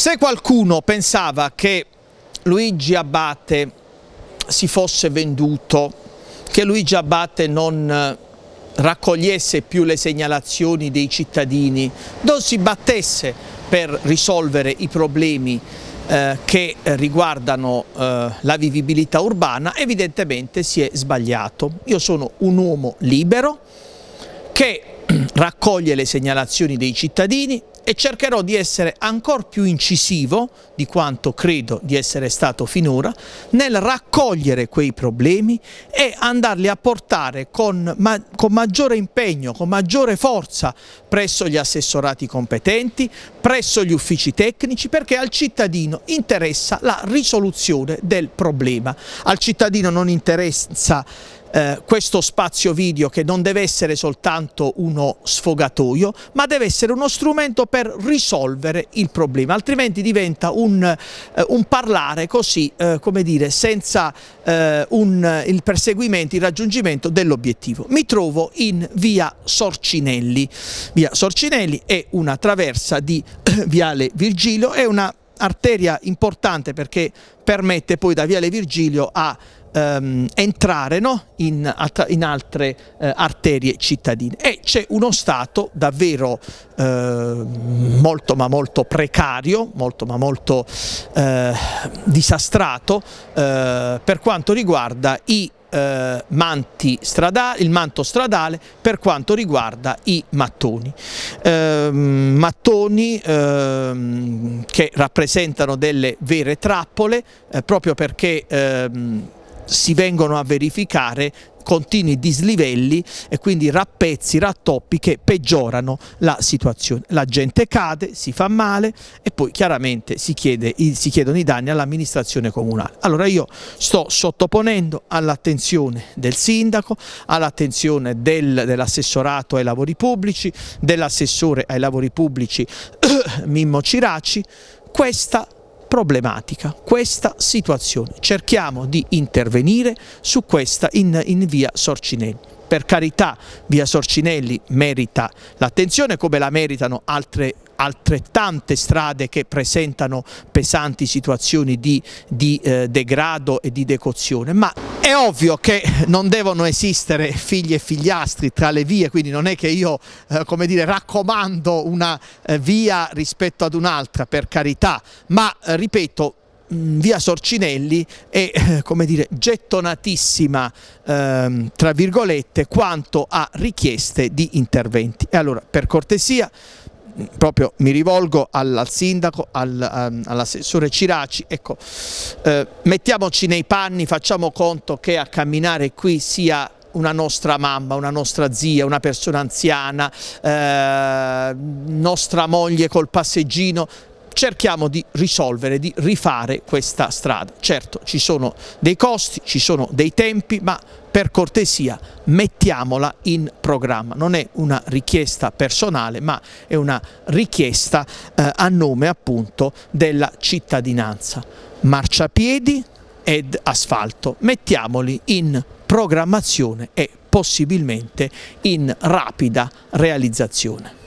Se qualcuno pensava che Luigi Abbate si fosse venduto, che Luigi Abbate non eh, raccogliesse più le segnalazioni dei cittadini, non si battesse per risolvere i problemi eh, che riguardano eh, la vivibilità urbana, evidentemente si è sbagliato. Io sono un uomo libero che raccoglie le segnalazioni dei cittadini, e cercherò di essere ancora più incisivo di quanto credo di essere stato finora nel raccogliere quei problemi e andarli a portare con, ma, con maggiore impegno, con maggiore forza presso gli assessorati competenti, presso gli uffici tecnici perché al cittadino interessa la risoluzione del problema. Al cittadino non interessa eh, questo spazio video che non deve essere soltanto uno sfogatoio, ma deve essere uno strumento per risolvere il problema, altrimenti diventa un, eh, un parlare così, eh, come dire, senza eh, un, il perseguimento, il raggiungimento dell'obiettivo. Mi trovo in via Sorcinelli. Via Sorcinelli è una traversa di eh, Viale Virgilio, è una arteria importante perché permette poi da Viale Virgilio a ehm, entrare no? in, in, altre eh, arterie cittadine. E c'è uno Stato davvero eh, molto ma molto precario, molto ma molto eh, disastrato eh, per quanto riguarda i eh, manti stradali, il manto stradale per quanto riguarda i mattoni. Eh, mattoni eh, che rappresentano delle vere trappole eh, proprio perché ehm, si vengono a verificare continui dislivelli e quindi rappezzi, rattoppi che peggiorano la situazione. La gente cade, si fa male e poi chiaramente si, chiede, si chiedono i danni all'amministrazione comunale. Allora io sto sottoponendo all'attenzione del sindaco, all'attenzione dell'assessorato ai lavori pubblici, dell'assessore ai lavori pubblici Mimmo Ciraci, questa problematica, questa situazione. Cerchiamo di intervenire su questa in, in via Sorcinelli per carità via Sorcinelli merita l'attenzione come la meritano altre altrettante strade che presentano pesanti situazioni di, di eh, degrado e di decozione, ma è ovvio che non devono esistere figli e figliastri tra le vie, quindi non è che io eh, come dire, raccomando una eh, via rispetto ad un'altra, per carità, ma eh, ripeto, mm, via Sorcinelli è eh, come dire, gettonatissima ehm, tra virgolette quanto a richieste di interventi. E allora per cortesia proprio mi rivolgo al, al sindaco, al, ehm, all'assessore Ciraci, ecco, eh, mettiamoci nei panni, facciamo conto che a camminare qui sia una nostra mamma, una nostra zia, una persona anziana, eh, nostra moglie col passeggino, cerchiamo di risolvere, di rifare questa strada. Certo ci sono dei costi, ci sono dei tempi, ma per cortesia mettiamola in programma. Non è una richiesta personale ma è una richiesta eh, a nome appunto della cittadinanza. Marciapiedi ed asfalto, mettiamoli in programmazione e possibilmente in rapida realizzazione.